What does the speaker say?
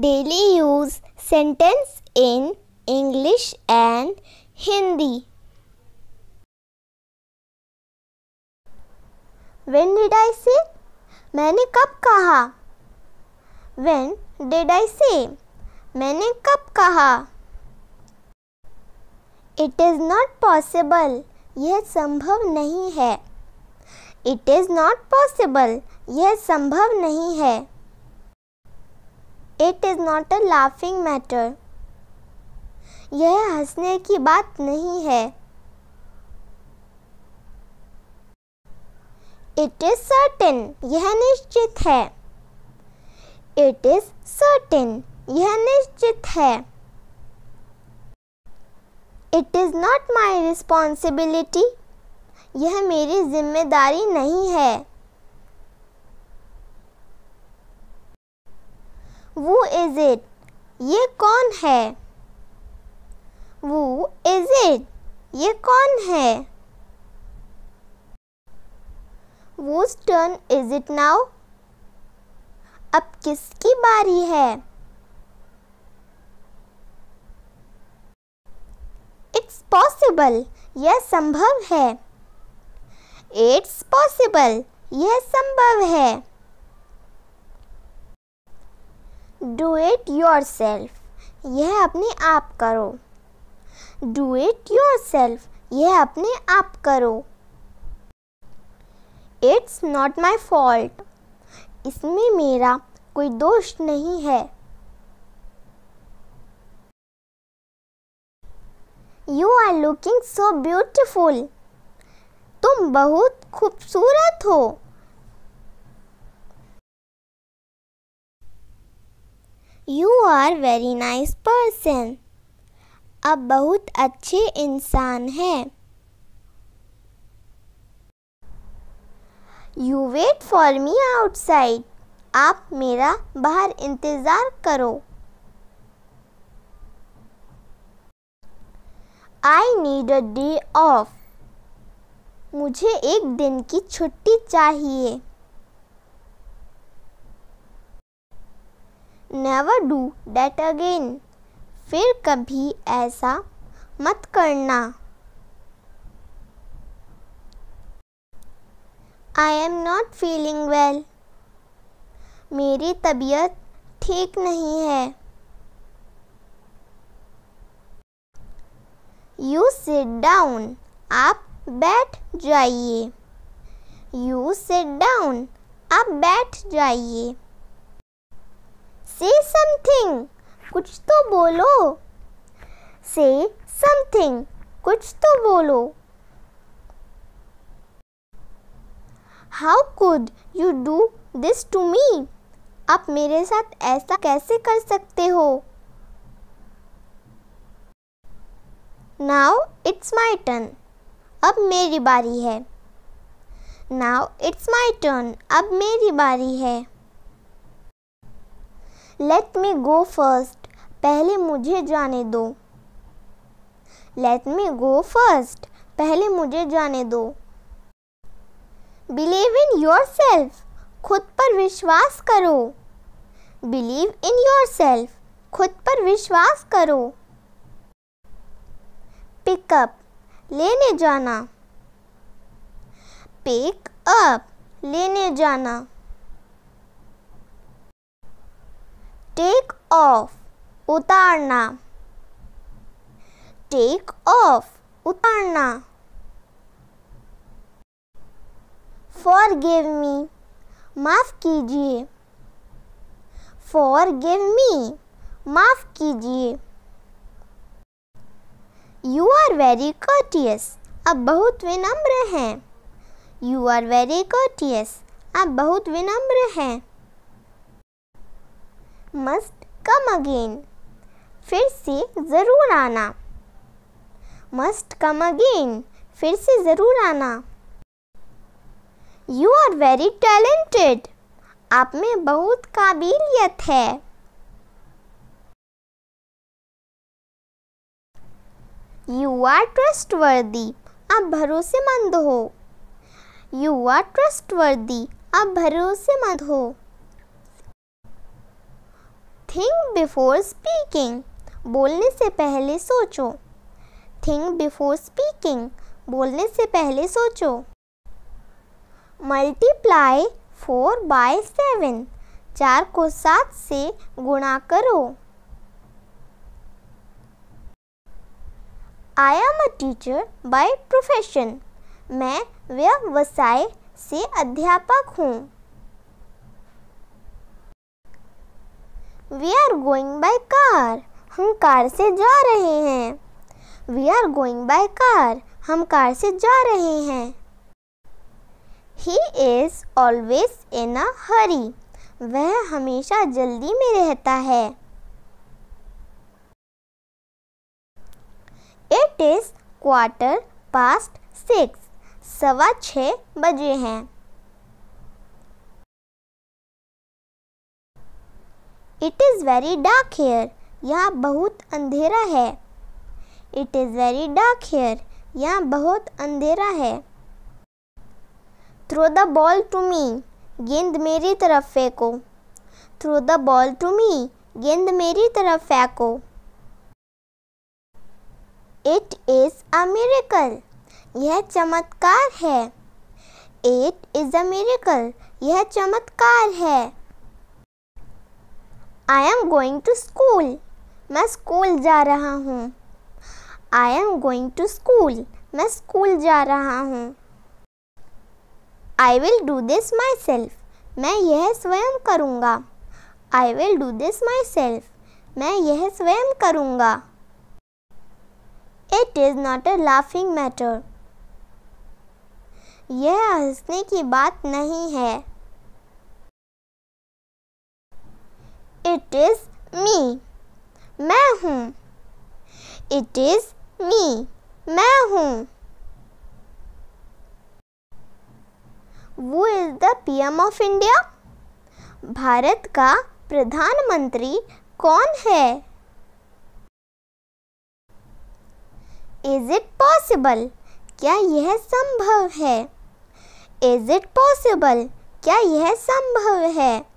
daily use sentence in English and Hindi. When did I say? मैंने कब कहा When did I say? मैंने कब कहा It is not possible. यह संभव नहीं है It is not possible. यह संभव नहीं है it is not a laughing matter यह हंसने की बात नहीं है इट इज़ सर्टिन यह निश्चित है इट इज़ सर्टिन यह निश्चित है it is not my responsibility यह मेरी जिम्मेदारी नहीं है वो इज इट ये कौन है वो इज इट ये कौन है whose turn is it now अब किसकी बारी है इट्स पॉसिबल यह संभव है इट्स पॉसिबल यह संभव है डू इट योर सेल्फ यह अपने आप करो डू इट योर सेल्फ यह अपने आप करो इट्स नॉट माई फॉल्ट इसमें मेरा कोई दोष नहीं है you are looking so beautiful तुम बहुत खूबसूरत हो you are very nice person आप बहुत अच्छे इंसान हैं you wait for me outside आप मेरा बाहर इंतज़ार करो I need a day off मुझे एक दिन की छुट्टी चाहिए नेवर डू डैट अगेन फिर कभी ऐसा मत करना I am not feeling well मेरी तबीयत ठीक नहीं है यू सिट डाउन आप बैठ जाइए यू सिट डाउन आप बैठ जाइए से समथिंग कुछ तो बोलो से समथिंग कुछ तो बोलो how could you do this to me आप मेरे साथ ऐसा कैसे कर सकते हो नाउ इट्स माई टर्न अब मेरी बारी है नाउ इट्स माई टर्न अब मेरी बारी है लेट मी गो फर्स्ट पहले मुझे जाने दो लेट मी गो फर्स्ट पहले मुझे जाने दो बिलीव इन योर सेल्फ खुद पर विश्वास करो बिलीव इन योर सेल्फ खुद पर विश्वास करो पिकअप लेने जाना पिक अप लेने जाना टेक ऑफ उतारना टेक ऑफ उतारना फॉर गिव मी माफ़ कीजिए फॉर गिव मी माफ़ कीजिए यू आर वेरी कॉटियस आप बहुत विनम्र हैं यू आर वेरी कॉटियस आप बहुत विनम्र हैं मस्ट कम अगेन फिर से ज़रूर आना मस्ट कम अगेन फिर से ज़रूर आना यू आर वेरी टैलेंटेड आप में बहुत काबिलियत है यू आर वर्दी आप भरोसेमंद हो यू आर वर्दी आप भरोसेमंद हो थिंक बिफोर स्पीकिंग बोलने से पहले सोचो थिंक बिफोर स्पीकिंग बोलने से पहले सोचो मल्टीप्लाई फोर बाय सेवन चार को सात से गुणा करो I am a teacher by profession मैं व्यवसाय से अध्यापक हूँ we are going by car हम कार से जा रहे हैं we are going by car हम कार से जा रहे हैं ही इज़ ऑलवेज इन अ हरी वह हमेशा जल्दी में रहता है it is quarter past six सवा छः बजे हैं it is very dark here यहाँ बहुत अंधेरा है it is very dark here यहाँ बहुत अंधेरा है throw the ball to me गेंद मेरी तरफ फेंको throw the ball to me गेंद मेरी तरफ फेंको इट इज़ अ मेरेकल यह चमत्कार है इट इज़ अ मेरेकल यह चमत्कार है I am going to school मैं स्कूल जा रहा हूँ I am going to school मैं स्कूल जा रहा हूँ I will do this myself मैं यह स्वयं करूँगा I will do this myself मैं यह स्वयं करूँगा it is not a laughing matter यह हंसने की बात नहीं है इट इज़ मी मैं हूँ इट इज़ मी मैं हूँ who is the PM of India भारत का प्रधानमंत्री कौन है इज इट पॉसिबल क्या यह संभव है इज इट पॉसिबल क्या यह संभव है